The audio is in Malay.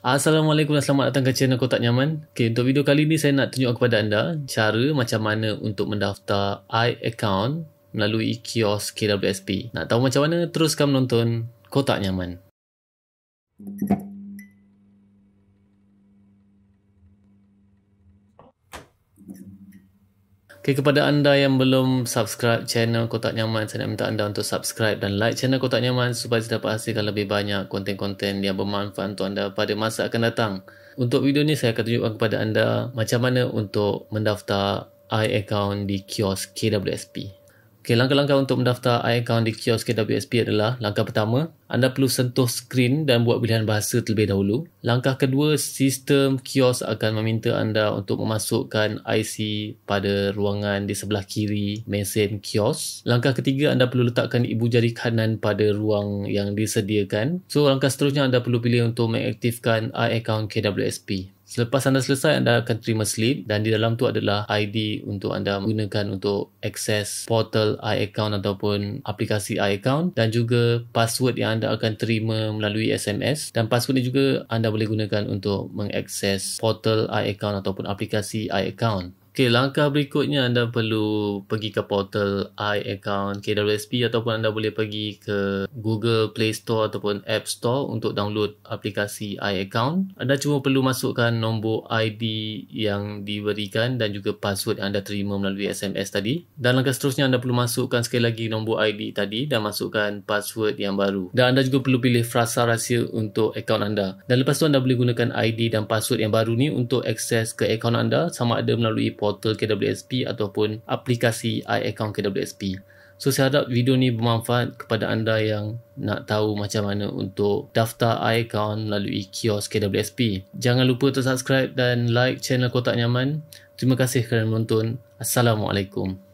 Assalamualaikum dan selamat datang ke channel Kotak Nyaman. Okay, untuk video kali ini saya nak tunjuk kepada anda cara macam mana untuk mendaftar iAccount melalui e-kios KWSP. Nak tahu macam mana? Teruskan menonton Kotak Nyaman. Okay, kepada anda yang belum subscribe channel Kotak Nyaman, saya nak minta anda untuk subscribe dan like channel Kotak Nyaman supaya saya dapat hasilkan lebih banyak konten-konten yang bermanfaat untuk anda pada masa akan datang. Untuk video ni saya akan tunjukkan kepada anda macam mana untuk mendaftar i-account di kios KWSP. Okay, langkah-langkah untuk mendaftar iAccount di kiosk KWSP adalah langkah pertama, anda perlu sentuh skrin dan buat pilihan bahasa terlebih dahulu. Langkah kedua, sistem kiosk akan meminta anda untuk memasukkan IC pada ruangan di sebelah kiri mesin kiosk. Langkah ketiga, anda perlu letakkan ibu jari kanan pada ruang yang disediakan. So, langkah seterusnya anda perlu pilih untuk mengaktifkan iAccount KWSP. Selepas anda selesai, anda akan terima slip dan di dalam tu adalah ID untuk anda menggunakan untuk akses portal iAccount ataupun aplikasi iAccount dan juga password yang anda akan terima melalui SMS dan password ini juga anda boleh gunakan untuk mengakses portal iAccount ataupun aplikasi iAccount. Okay, langkah berikutnya anda perlu pergi ke portal iAccount KWSP ataupun anda boleh pergi ke Google Play Store ataupun App Store untuk download aplikasi iAccount. Anda cuma perlu masukkan nombor ID yang diberikan dan juga password yang anda terima melalui SMS tadi. Dan langkah seterusnya anda perlu masukkan sekali lagi nombor ID tadi dan masukkan password yang baru. Dan anda juga perlu pilih frasa rahsia untuk akaun anda. Dan lepas tu anda boleh gunakan ID dan password yang baru ni untuk akses ke akaun anda sama ada melalui portal portal KWSP ataupun aplikasi iAccount KWSP. So saya harap video ni bermanfaat kepada anda yang nak tahu macam mana untuk daftar iAccount melalui kios KWSP. Jangan lupa untuk subscribe dan like channel Kotak Nyaman. Terima kasih kerana menonton. Assalamualaikum.